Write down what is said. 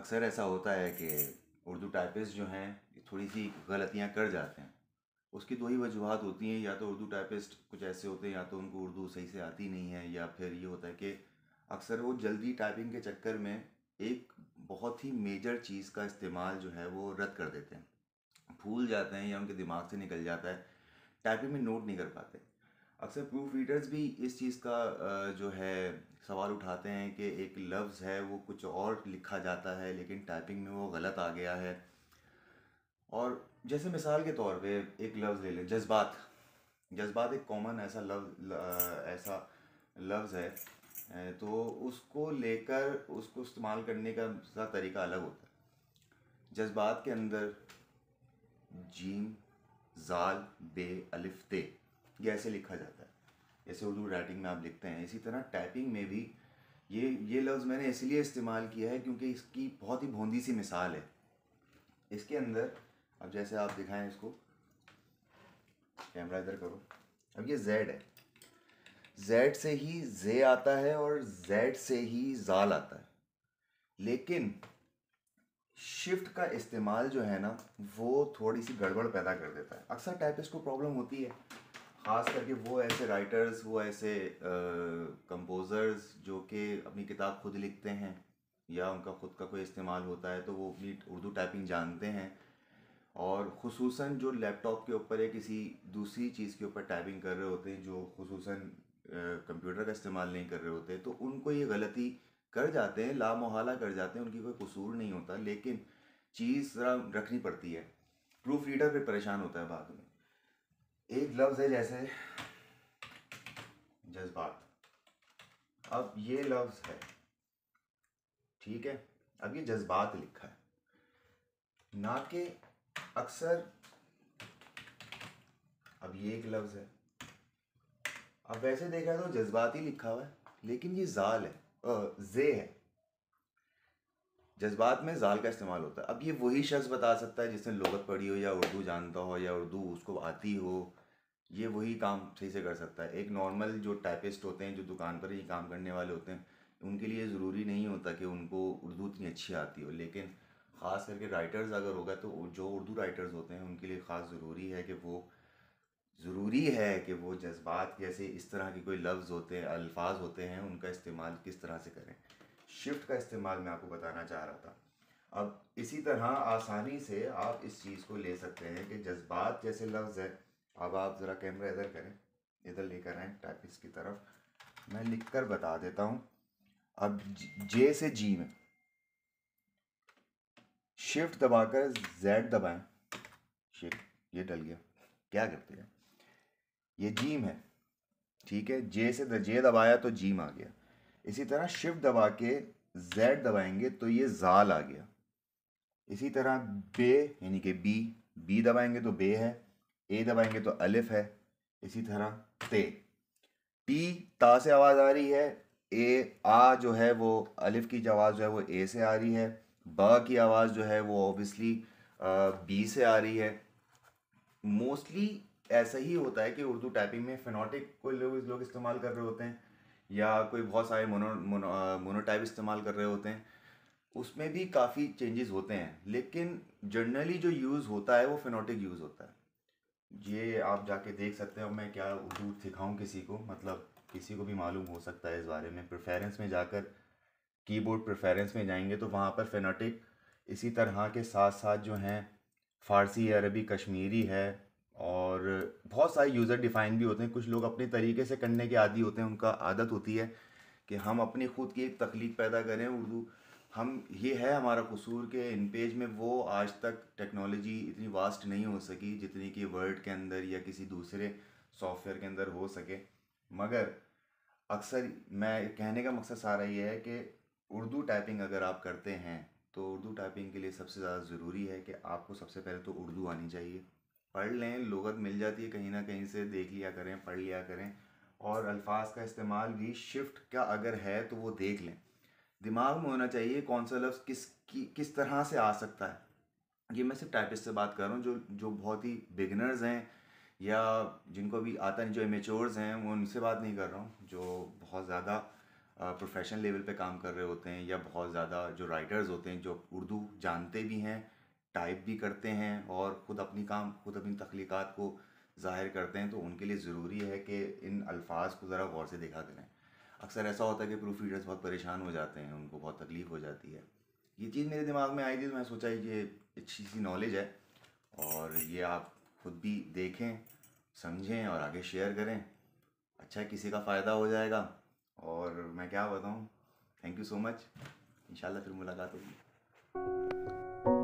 अक्सर ऐसा होता है कि उर्दू टाइपिस्ट जो हैं थोड़ी सी गलतियां कर जाते हैं उसकी दो ही वजूहत होती हैं या तो उर्दू टाइपिस्ट कुछ ऐसे होते हैं या तो उनको उर्दू सही से आती नहीं है या फिर ये होता है कि अक्सर वो जल्दी टाइपिंग के चक्कर में एक बहुत ही मेजर चीज़ का इस्तेमाल जो है वो रद्द कर देते हैं भूल जाते हैं या उनके दिमाग से निकल जाता है टाइपिंग में नोट नहीं कर पाते अक्सर प्रूफ रीडर्स भी इस चीज़ का जो है सवाल उठाते हैं कि एक लफ्ज़ है वो कुछ और लिखा जाता है लेकिन टाइपिंग में वो गलत आ गया है और जैसे मिसाल के तौर पे एक लफ्ज़ ले लें जज्बात जज्बात एक कॉमन ऐसा लफ्ज ऐसा लफ्ज़ है तो उसको लेकर उसको इस्तेमाल करने का सा तरीका अलग होता है जज्बात के अंदर जीम जाल बे अलिफ ते ये ऐसे लिखा जाता है जैसे उर्दू राइटिंग में आप लिखते हैं इसी तरह टाइपिंग में भी ये ये लफ्ज़ मैंने इसलिए इस्तेमाल किया है क्योंकि इसकी बहुत ही भोंदी सी मिसाल है इसके अंदर अब जैसे आप दिखाएं इसको कैमरा इधर करो अब ये जेड है जेड से ही जे आता है और जेड से ही जाल आता है लेकिन शिफ्ट का इस्तेमाल जो है ना वो थोड़ी सी गड़बड़ पैदा कर देता है अक्सर टाइपिस्ट को प्रॉब्लम होती है ख़ास करके वो ऐसे राइटर्स वो ऐसे कंपोज़र्स जो कि अपनी किताब खुद लिखते हैं या उनका ख़ुद का कोई इस्तेमाल होता है तो वो अपनी उर्दू टाइपिंग जानते हैं और खसूस जो लैपटॉप के ऊपर या किसी दूसरी चीज़ के ऊपर टाइपिंग कर रहे होते हैं जो खसूस कंप्यूटर का इस्तेमाल नहीं कर रहे होते तो उनको ये गलती कर जाते हैं लामोहाला कर जाते हैं उनकी कोई कसूर नहीं होता लेकिन चीज़ ज़रा रखनी पड़ती है प्रूफ रीडर पर परेशान होता है बाद में एक लफ्ज़ है जैसे जज्बात अब ये लफ्ज़ है ठीक है अब ये जज्बात लिखा है ना के अक्सर अब ये एक लफ्ज़ है अब वैसे देखा तो जज्बात ही लिखा हुआ है लेकिन ये जाल है आ, जे है जज्बात में जाल का इस्तेमाल होता है अब ये वही शख्स बता सकता है जिसने लगत पढ़ी हो या उर्दू जानता हो या उर्दू उसको आती हो ये वही काम सही से कर सकता है एक नॉर्मल जो टाइपिस्ट होते हैं जो दुकान पर ही काम करने वाले होते हैं उनके लिए ज़रूरी नहीं होता कि उनको उर्दू इतनी अच्छी आती हो लेकिन ख़ास करके राइटर्स अगर होगा तो जो उर्दू राइटर्स होते हैं उनके लिए ख़ास ज़रूरी है कि वो ज़रूरी है कि वो जज्बात जैसे इस तरह के कोई लफ्ज़ होते हैं अल्फाज होते हैं उनका इस्तेमाल किस तरह से करें शिफ्ट का इस्तेमाल मैं आपको बताना चाह रहा था अब इसी तरह आसानी से आप इस चीज़ को ले सकते हैं कि जज्बात जैसे लफ्ज़ है अब आप ज़रा कैमरा इधर करें इधर लेकर आए टाइपिस की तरफ मैं लिख कर बता देता हूँ अब जे से जी में शिफ्ट दबाकर जेड दबाएं शिफ्ट ये डल गया क्या करते हैं ये जीम है ठीक है जे से जे दबाया तो जीम आ गया इसी तरह शिफ्ट दबा के जेड दबाएंगे तो ये जाल आ गया इसी तरह बे यानी कि बी बी दबाएंगे तो बे है ए दबाएंगे तो अलिफ है इसी तरह ते टी ता से आवाज़ आ रही है ए आ जो है वो अलिफ की आवाज़ जो है वो ए से आ रही है ब की आवाज़ जो है वो ऑब्वियसली बी से आ रही है मोस्टली ऐसा ही होता है कि उर्दू टाइपिंग में फिनोटिक को लोग लोग इस्तेमाल कर रहे होते हैं या कोई बहुत सारे मोनो मोनोटाइप इस्तेमाल कर रहे होते हैं उसमें भी काफ़ी चेंजेस होते हैं लेकिन जनरली जो यूज़ होता है वो फिनोटिक यूज़ होता है ये आप जाके देख सकते हो मैं क्या उर्दू सिखाऊँ किसी को मतलब किसी को भी मालूम हो सकता है इस बारे में प्रेफरेंस में जाकर कीबोर्ड प्रेफरेंस में जाएंगे तो वहाँ पर फेनाटिक इसी तरह के साथ साथ जो हैं फ़ारसी अरबी कश्मीरी है और बहुत सारे यूज़र डिफ़ाइन भी होते हैं कुछ लोग अपने तरीके से करने के आदि होते हैं उनका आदत होती है कि हम अपनी खुद की एक तकलीफ पैदा करें उर्दू हम ये है हमारा कसूर के इन पेज में वो आज तक टेक्नोलॉजी इतनी वास्ट नहीं हो सकी जितनी कि वर्ड के अंदर या किसी दूसरे सॉफ्टवेयर के अंदर हो सके मगर अक्सर मैं कहने का मकसद सारा ये है कि उर्दू टाइपिंग अगर आप करते हैं तो उर्दू टाइपिंग के लिए सबसे ज़्यादा ज़रूरी है कि आपको सबसे पहले तो उर्दू आनी चाहिए पढ़ लें लगत मिल जाती है कहीं ना कहीं से देख लिया करें पढ़ लिया करें और अल्फाज का इस्तेमाल भी शिफ्ट का अगर है तो वो देख लें दिमाग में होना चाहिए कौन सा लफ्ज़ किस कि, किस तरह से आ सकता है ये मैं सिर्फ टाइपिस्ट से बात कर रहा हूँ जो जो बहुत ही बिगनर्स हैं या जिनको भी आता नहीं जो इमेचोर्स हैं वो उनसे बात नहीं कर रहा हूँ जो बहुत ज़्यादा प्रोफेशनल लेवल पे काम कर रहे होते हैं या बहुत ज़्यादा जो राइटर्स होते हैं जो उर्दू जानते भी हैं टाइप भी करते हैं और ख़ुद अपनी काम खुद अपनी तख्लीक़ात को ज़ाहिर करते हैं तो उनके लिए ज़रूरी है कि इन अल्फाज को ज़रा गौर से देखा करें अक्सर ऐसा होता है कि प्रूफ रीडर्स बहुत परेशान हो जाते हैं उनको बहुत तकलीफ़ हो जाती है ये चीज़ मेरे दिमाग में आई थी तो मैं सोचा ये अच्छी सी नॉलेज है और ये आप खुद भी देखें समझें और आगे शेयर करें अच्छा किसी का फ़ायदा हो जाएगा और मैं क्या बताऊँ थैंक यू सो मच इन फिर मुलाकात होगी